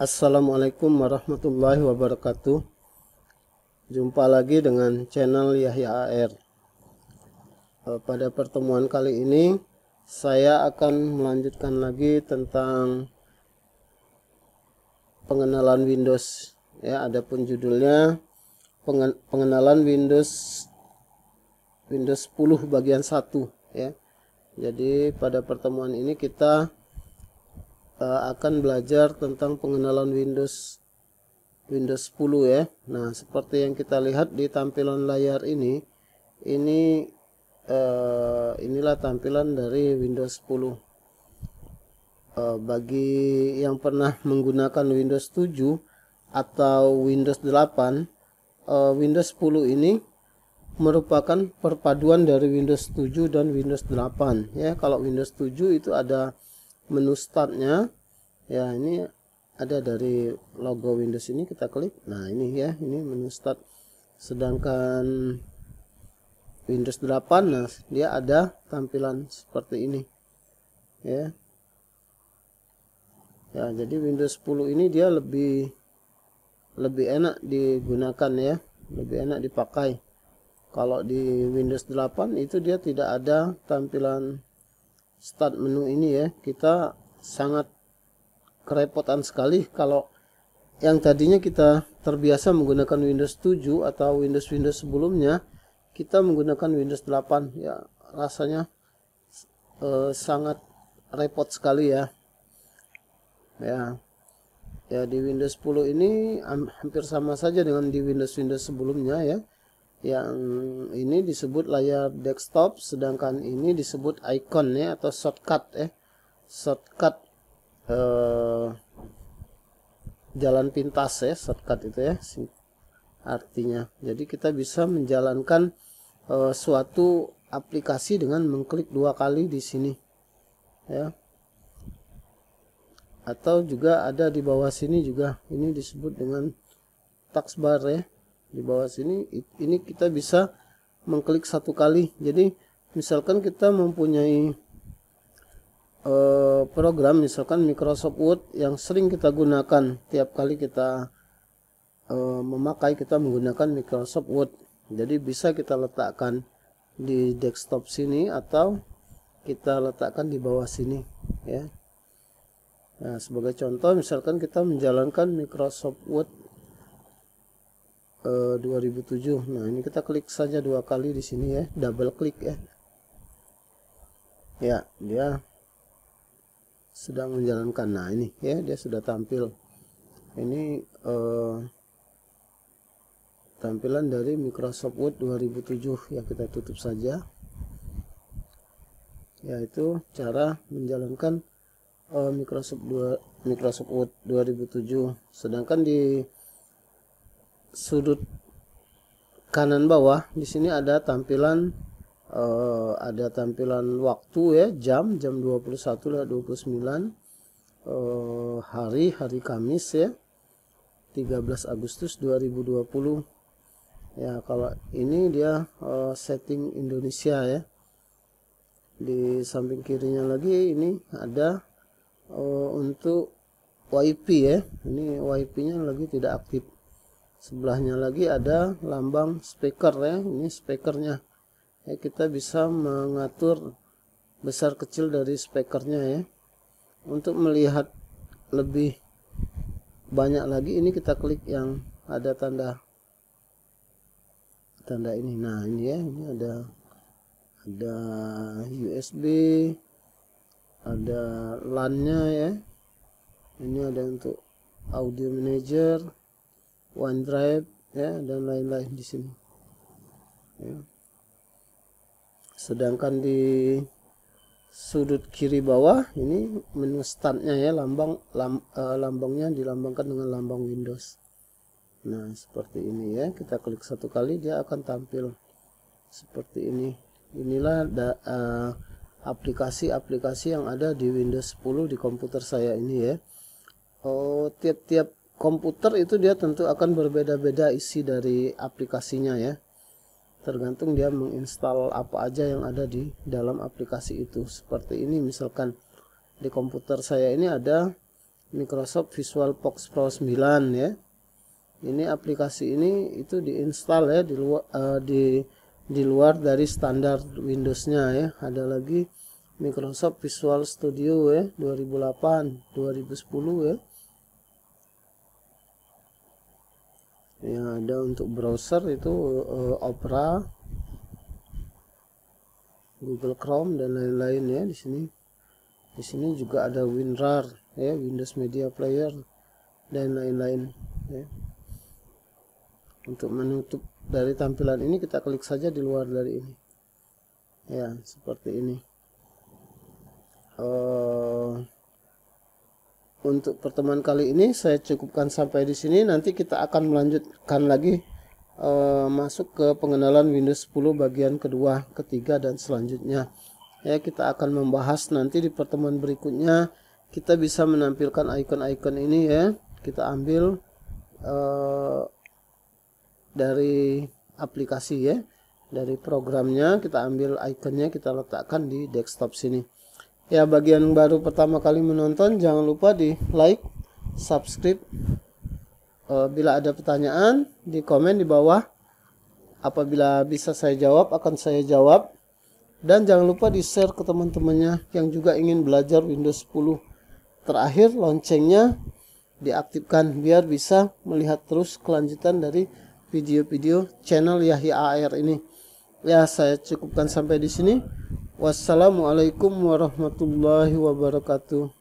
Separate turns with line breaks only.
Assalamualaikum warahmatullahi wabarakatuh Jumpa lagi dengan channel Yahya AR eh, Pada pertemuan kali ini Saya akan melanjutkan lagi tentang Pengenalan Windows ya Adapun judulnya Pengenalan Windows Windows 10 bagian 1 ya jadi pada pertemuan ini kita uh, akan belajar tentang pengenalan Windows Windows 10 ya. Nah, seperti yang kita lihat di tampilan layar ini, ini uh, inilah tampilan dari Windows 10. Uh, eh, bagi yang pernah menggunakan Windows 7 atau Windows 8, uh, Windows 10 ini merupakan perpaduan dari Windows 7 dan Windows 8 ya. Kalau Windows 7 itu ada menu startnya ya ini ada dari logo Windows ini kita klik nah ini ya ini menu start sedangkan Windows 8 nah dia ada tampilan seperti ini ya ya jadi Windows 10 ini dia lebih lebih enak digunakan ya lebih enak dipakai kalau di Windows 8 itu dia tidak ada tampilan start menu ini ya kita sangat kerepotan sekali kalau yang tadinya kita terbiasa menggunakan Windows 7 atau Windows-Windows sebelumnya kita menggunakan Windows 8 ya rasanya eh, sangat repot sekali ya ya ya di Windows 10 ini hampir sama saja dengan di Windows Windows sebelumnya ya yang ini disebut layar desktop sedangkan ini disebut icon ya atau shortcut eh shortcut eh, jalan pintas ya shortcut itu ya artinya jadi kita bisa menjalankan eh, suatu aplikasi dengan mengklik dua kali di sini ya atau juga ada di bawah sini juga ini disebut dengan taskbar ya di bawah sini ini kita bisa mengklik satu kali jadi misalkan kita mempunyai uh, program misalkan Microsoft Word yang sering kita gunakan tiap kali kita uh, memakai kita menggunakan Microsoft Word jadi bisa kita letakkan di desktop sini atau kita letakkan di bawah sini ya Nah, sebagai contoh misalkan kita menjalankan Microsoft Word 2007 eh, nah ini kita klik saja dua kali di sini ya double klik ya ya dia sedang menjalankan nah ini ya dia sudah tampil ini uh, tampilan dari Microsoft Word 2007 ya kita tutup saja yaitu cara menjalankan uh, Microsoft 2 Microsoft Word 2007 sedangkan di sudut kanan bawah di sini ada tampilan uh, ada tampilan waktu ya jam jam 21 29 uh, hari hari Kamis ya 13 Agustus 2020 ya kalau ini dia uh, setting Indonesia ya di samping kirinya lagi ini ada uh, untuk WiFi ya ini wifi nya lagi tidak aktif sebelahnya lagi ada lambang speaker ya ini speakernya ya, kita bisa mengatur besar kecil dari speakernya ya untuk melihat lebih banyak lagi ini kita klik yang ada tanda tanda ini nah ini ya ini ada ada USB ada LAN nya ya ini ada untuk audio manager OneDrive ya dan lain-lain di sini ya. sedangkan di sudut kiri bawah ini menu startnya ya lambang lam, uh, lambangnya dilambangkan dengan lambang Windows nah seperti ini ya kita klik satu kali dia akan tampil seperti ini inilah eh, aplikasi-aplikasi uh, aplikasi -aplikasi yang ada di Windows 10 di komputer saya ini ya Oh tiap-tiap komputer itu dia tentu akan berbeda-beda isi dari aplikasinya ya tergantung dia menginstal apa aja yang ada di dalam aplikasi itu seperti ini misalkan di komputer saya ini ada Microsoft Visual Box Pro 9 ya ini aplikasi ini itu diinstal ya di luar uh, di di luar dari standar Windowsnya ya ada lagi Microsoft Visual Studio ya 2008 2010 ya yang ada untuk browser itu uh, Opera Google Chrome dan lain-lain ya di sini di sini juga ada WinRAR ya Windows Media Player dan lain-lain ya. untuk menutup dari tampilan ini kita klik saja di luar dari ini ya seperti ini uh, untuk pertemuan kali ini saya cukupkan sampai di sini. Nanti kita akan melanjutkan lagi e, masuk ke pengenalan Windows 10 bagian kedua, ketiga dan selanjutnya. Ya, kita akan membahas nanti di pertemuan berikutnya kita bisa menampilkan icon-icon ini ya. Kita ambil e, dari aplikasi ya. Dari programnya kita ambil iconnya kita letakkan di desktop sini ya bagi yang baru pertama kali menonton jangan lupa di like subscribe e, bila ada pertanyaan di komen di bawah apabila bisa saya jawab akan saya jawab dan jangan lupa di share ke teman-temannya yang juga ingin belajar Windows 10 terakhir loncengnya diaktifkan biar bisa melihat terus kelanjutan dari video-video channel Yahya AR ini ya saya cukupkan sampai di sini wassalamualaikum warahmatullahi wabarakatuh